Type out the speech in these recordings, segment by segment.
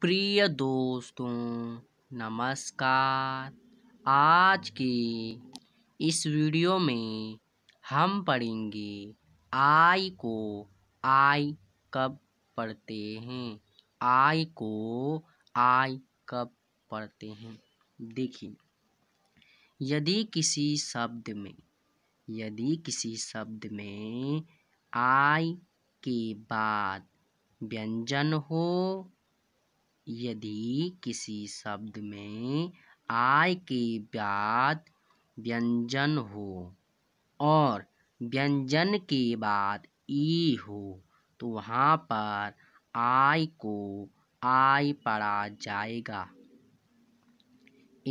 प्रिय दोस्तों नमस्कार आज के इस वीडियो में हम पढ़ेंगे आई को आई कब पढ़ते हैं आई को आई कब पढ़ते हैं देखिए यदि किसी शब्द में यदि किसी शब्द में आई के बाद व्यंजन हो यदि किसी शब्द में आय के बाद व्यंजन हो और व्यंजन के बाद ई हो तो वहाँ पर आय को आय पढ़ा जाएगा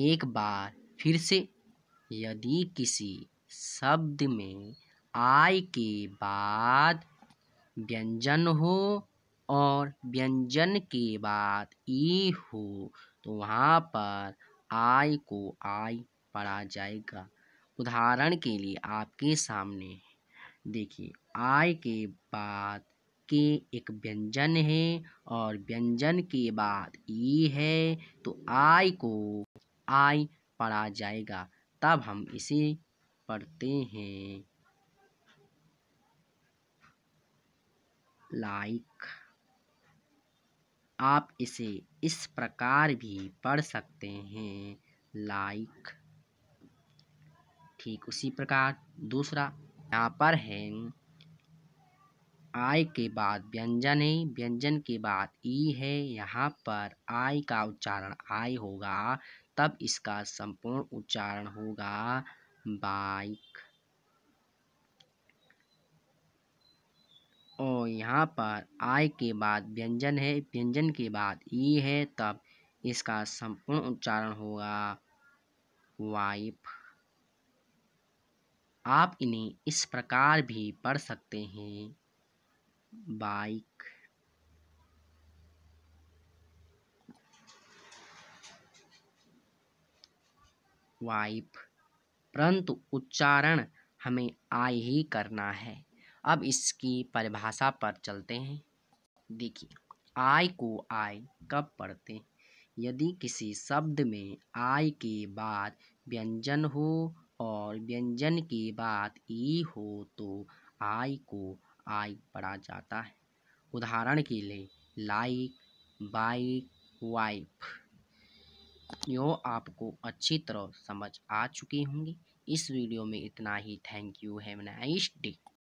एक बार फिर से यदि किसी शब्द में आय के बाद व्यंजन हो और व्यंजन के बाद ई हो तो वहाँ पर आय को आय पढ़ा जाएगा उदाहरण के लिए आपके सामने देखिए आय के बाद के एक व्यंजन है और व्यंजन के बाद ई है तो आय को आय पढ़ा जाएगा तब हम इसे पढ़ते हैं लाइक आप इसे इस प्रकार भी पढ़ सकते हैं लाइक ठीक उसी प्रकार दूसरा यहाँ पर है आय के बाद व्यंजन है व्यंजन के बाद ई है यहाँ पर आय का उच्चारण आय होगा तब इसका संपूर्ण उच्चारण होगा बाइक यहाँ पर आय के बाद व्यंजन है व्यंजन के बाद ई है तब इसका संपूर्ण उच्चारण होगा वाइफ आप इन्हें इस प्रकार भी पढ़ सकते हैं बाइक वाइफ परंतु उच्चारण हमें आय ही करना है अब इसकी परिभाषा पर चलते हैं देखिए आय को आय कब पढ़ते हैं यदि किसी शब्द में आय के बाद व्यंजन हो और व्यंजन के बाद ई हो तो आय को आय पढ़ा जाता है उदाहरण के लिए लाइक बाइक वाइफ यो आपको अच्छी तरह समझ आ चुकी होंगी इस वीडियो में इतना ही thank you have nice day